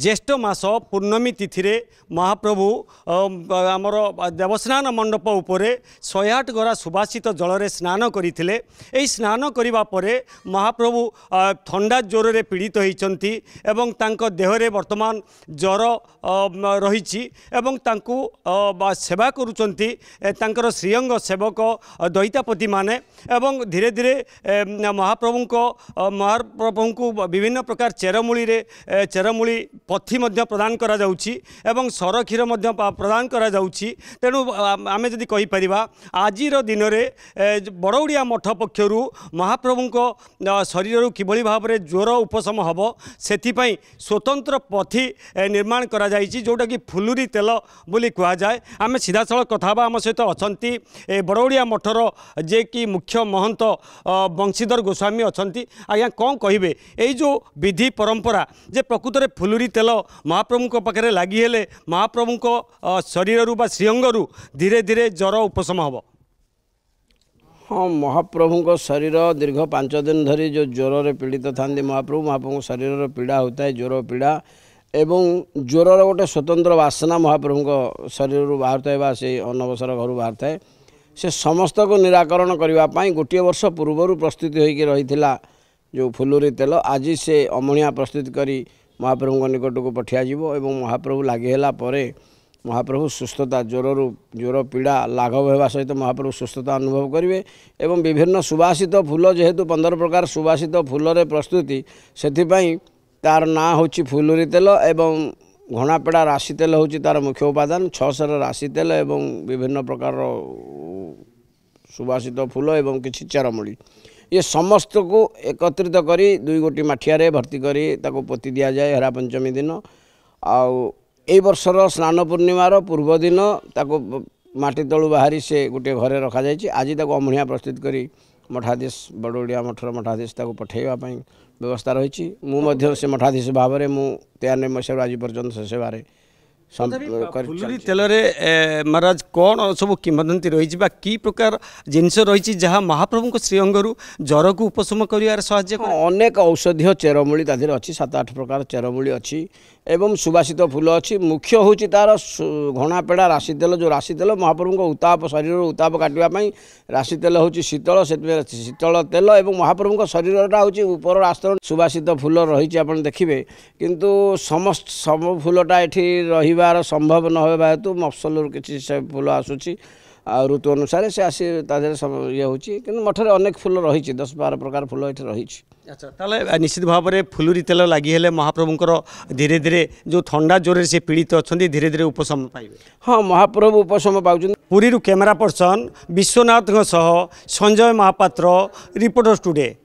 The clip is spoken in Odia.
ଜ୍ୟେଷ୍ଠ ମାସ ପୂର୍ଣ୍ଣମୀ ତିଥିରେ ମହାପ୍ରଭୁ ଆମର ଦେବସ୍ନାନ ମଣ୍ଡପ ଉପରେ ଶହେ ଆଠ ଗରା ସୁବାସିତ ଜଳରେ ସ୍ନାନ କରିଥିଲେ ଏହି ସ୍ନାନ କରିବା ପରେ ମହାପ୍ରଭୁ ଥଣ୍ଡା ଜ୍ୱରରେ ପୀଡ଼ିତ ହୋଇଛନ୍ତି ଏବଂ ତାଙ୍କ ଦେହରେ ବର୍ତ୍ତମାନ ଜ୍ୱର ରହିଛି ଏବଂ ତାଙ୍କୁ ସେବା କରୁଛନ୍ତି ତାଙ୍କର ଶ୍ରୀଅଙ୍ଗ ସେବକ ଦୈତାପତିମାନେ ଏବଂ ଧୀରେ ଧୀରେ ମହାପ୍ରଭୁଙ୍କ ମହାପ୍ରଭୁଙ୍କୁ ବିଭିନ୍ନ ପ୍ରକାର ଚେରମୂଳିରେ ଚେରମୂଳି ପଥି ମଧ୍ୟ ପ୍ରଦାନ କରାଯାଉଛି ଏବଂ ସର କ୍ଷୀର ମଧ୍ୟ ପ୍ରଦାନ କରାଯାଉଛି ତେଣୁ ଆମେ ଯଦି କହିପାରିବା ଆଜିର ଦିନରେ ବଡ଼ଉଡ଼ିଆ ମଠ ପକ୍ଷରୁ ମହାପ୍ରଭୁଙ୍କ ଶରୀରରୁ କିଭଳି ଭାବରେ ଜ୍ୱର ଉପଶମ ହେବ ସେଥିପାଇଁ ସ୍ୱତନ୍ତ୍ର ପଥି ନିର୍ମାଣ କରାଯାଇଛି ଯେଉଁଟାକି ଫୁଲୁରୀ ତେଲ ବୋଲି କୁହାଯାଏ ଆମେ ସିଧାସଳଖ କଥା ହେବା ଆମ ସହିତ ଅଛନ୍ତି ଏ ବଡ଼ଉଡ଼ିଆ ମଠର ଯିଏକି ମୁଖ୍ୟ ମହନ୍ତ ବଂଶୀଧର ଗୋସ୍ୱାମୀ ଅଛନ୍ତି ଆଜ୍ଞା କ'ଣ କହିବେ ଏଇ ଯେଉଁ ବିଧି ପରମ୍ପରା ଯେ ପ୍ରକୃତରେ ଫୁଲୁରୀ ତେଲ ମହାପ୍ରଭୁଙ୍କ ପାଖରେ ଲାଗି ହେଲେ ମହାପ୍ରଭୁଙ୍କ ଶରୀରରୁ ବା ଶ୍ରୀଅଙ୍ଗରୁ ଧୀରେ ଧୀରେ ଜ୍ୱର ଉପଶମ ହେବ ହଁ ମହାପ୍ରଭୁଙ୍କ ଶରୀର ଦୀର୍ଘ ପାଞ୍ଚ ଦିନ ଧରି ଯେଉଁ ଜ୍ୱରରେ ପୀଡ଼ିତ ଥାନ୍ତି ମହାପ୍ରଭୁ ମହାପ୍ରଭୁଙ୍କ ଶରୀରର ପୀଡ଼ା ହୋଇଥାଏ ଜ୍ୱର ପୀଡ଼ା ଏବଂ ଜ୍ୱରର ଗୋଟେ ସ୍ୱତନ୍ତ୍ର ବାସନା ମହାପ୍ରଭୁଙ୍କ ଶରୀରରୁ ବାହାରୁଥାଏ ବା ସେଇ ଅନବସର ଘରୁ ବାହାରୁଥାଏ ସେ ସମସ୍ତକୁ ନିରାକରଣ କରିବା ପାଇଁ ଗୋଟିଏ ବର୍ଷ ପୂର୍ବରୁ ପ୍ରସ୍ତୁତି ହୋଇକି ରହିଥିଲା ଯେଉଁ ଫୁଲୁରୀ ତେଲ ଆଜି ସେ ଅମଣିଆ ପ୍ରସ୍ତୁତି କରି ମହାପ୍ରଭୁଙ୍କ ନିକଟକୁ ପଠିଆଯିବ ଏବଂ ମହାପ୍ରଭୁ ଲାଗି ହେଲା ପରେ ମହାପ୍ରଭୁ ସୁସ୍ଥତା ଜ୍ୱରରୁ ଜ୍ୱର ପୀଡ଼ା ଲାଘବ ହେବା ସହିତ ମହାପ୍ରଭୁ ସୁସ୍ଥତା ଅନୁଭବ କରିବେ ଏବଂ ବିଭିନ୍ନ ସୁବାସିତ ଫୁଲ ଯେହେତୁ ପନ୍ଦର ପ୍ରକାର ସୁବାସିତ ଫୁଲରେ ପ୍ରସ୍ତୁତି ସେଥିପାଇଁ ତା'ର ନାଁ ହେଉଛି ଫୁଲୁରି ତେଲ ଏବଂ ଘଣାପେଡ଼ା ରାଶି ତେଲ ହେଉଛି ତା'ର ମୁଖ୍ୟ ଉପାଦାନ ଛଅ ସାର ରାଶି ତେଲ ଏବଂ ବିଭିନ୍ନ ପ୍ରକାରର ସୁବାସିତ ଫୁଲ ଏବଂ କିଛି ଚେରମୂଳି ଇଏ ସମସ୍ତଙ୍କୁ ଏକତ୍ରିତ କରି ଦୁଇ ଗୋଟି ମାଠିଆରେ ଭର୍ତ୍ତି କରି ତାକୁ ପୋତି ଦିଆଯାଏ ହେରା ପଞ୍ଚମୀ ଦିନ ଆଉ ଏଇ ବର୍ଷର ସ୍ନାନ ପୂର୍ଣ୍ଣିମାର ପୂର୍ବଦିନ ତାକୁ ମାଟି ତଳୁ ବାହାରି ସେ ଗୋଟିଏ ଘରେ ରଖାଯାଇଛି ଆଜି ତାକୁ ଅମଣିଆ ପ୍ରସ୍ତୁତ କରି ମଠାଧୀଶ ବଡ଼ୁଡ଼ିଆ ମଠର ମଠାଧୀଶ ତାକୁ ପଠାଇବା ପାଇଁ ବ୍ୟବସ୍ଥା ରହିଛି ମୁଁ ମଧ୍ୟ ସେ ମଠାଧୀଶ ଭାବରେ ମୁଁ ତେୟାନବେ ମସିହାରୁ ଆଜି ପର୍ଯ୍ୟନ୍ତ ସେ ସେବାରେ ଫୁଲୁରି ତେଲରେ ମହାରାଜ କ'ଣ ସବୁ କିମ୍ବଦନ୍ତୀ ରହିଛି ବା କି ପ୍ରକାର ଜିନିଷ ରହିଛି ଯାହା ମହାପ୍ରଭୁଙ୍କ ଶ୍ରୀଅଙ୍ଗରୁ ଜ୍ୱରକୁ ଉପଶମ କରିବାରେ ସାହାଯ୍ୟ କରେ ଅନେକ ଔଷଧୀୟ ଚେରମୂଳି ତା ଦେହରେ ଅଛି ସାତ ଆଠ ପ୍ରକାର ଚେରମୂଳି ଅଛି ଏବଂ ସୁବାସିତ ଫୁଲ ଅଛି ମୁଖ୍ୟ ହେଉଛି ତା'ର ଘଣାପେଡ଼ା ରାଶି ତେଲ ଯେଉଁ ରାଶି ତେଲ ମହାପ୍ରଭୁଙ୍କ ଉତ୍ତାପ ଶରୀରର ଉତ୍ତାପ କାଟିବା ପାଇଁ ରାଶି ତେଲ ହେଉଛି ଶୀତଳ ସେଥିପାଇଁ ଶୀତଳ ତେଲ ଏବଂ ମହାପ୍ରଭୁଙ୍କ ଶରୀରଟା ହେଉଛି ଉପର ଆସ୍ତରଣ ସୁବାସିତ ଫୁଲ ରହିଛି ଆପଣ ଦେଖିବେ କିନ୍ତୁ ସମସ୍ତ ସବୁ ଫୁଲଟା ଏଠି ରହିବା ମିଳିବାର ସମ୍ଭବ ନ ହେବା ହେତୁ ମଫସଲରୁ କିଛି ସେ ଫୁଲ ଆସୁଛି ଆଉ ଋତୁ ଅନୁସାରେ ସେ ଆସି ତା ଦେହରେ ଇଏ ହେଉଛି କିନ୍ତୁ ମଠରେ ଅନେକ ଫୁଲ ରହିଛି ଦଶ ବାର ପ୍ରକାର ଫୁଲ ଏଠି ରହିଛି ଆଚ୍ଛା ତାହେଲେ ନିଶ୍ଚିତ ଭାବରେ ଫୁଲୁରି ତେଲ ଲାଗିହେଲେ ମହାପ୍ରଭୁଙ୍କର ଧୀରେ ଧୀରେ ଯେଉଁ ଥଣ୍ଡା ଜ୍ୱରରେ ସେ ପୀଡ଼ିତ ଅଛନ୍ତି ଧୀରେ ଧୀରେ ଉପଶମ ପାଇବେ ହଁ ମହାପ୍ରଭୁ ଉପଶମ ପାଉଛନ୍ତି ପୁରୀରୁ କ୍ୟାମେରା ପର୍ସନ୍ ବିଶ୍ୱନାଥଙ୍କ ସହ ସଞ୍ଜୟ ମହାପାତ୍ର ରିପୋର୍ଟର୍ସ ଟୁଡେ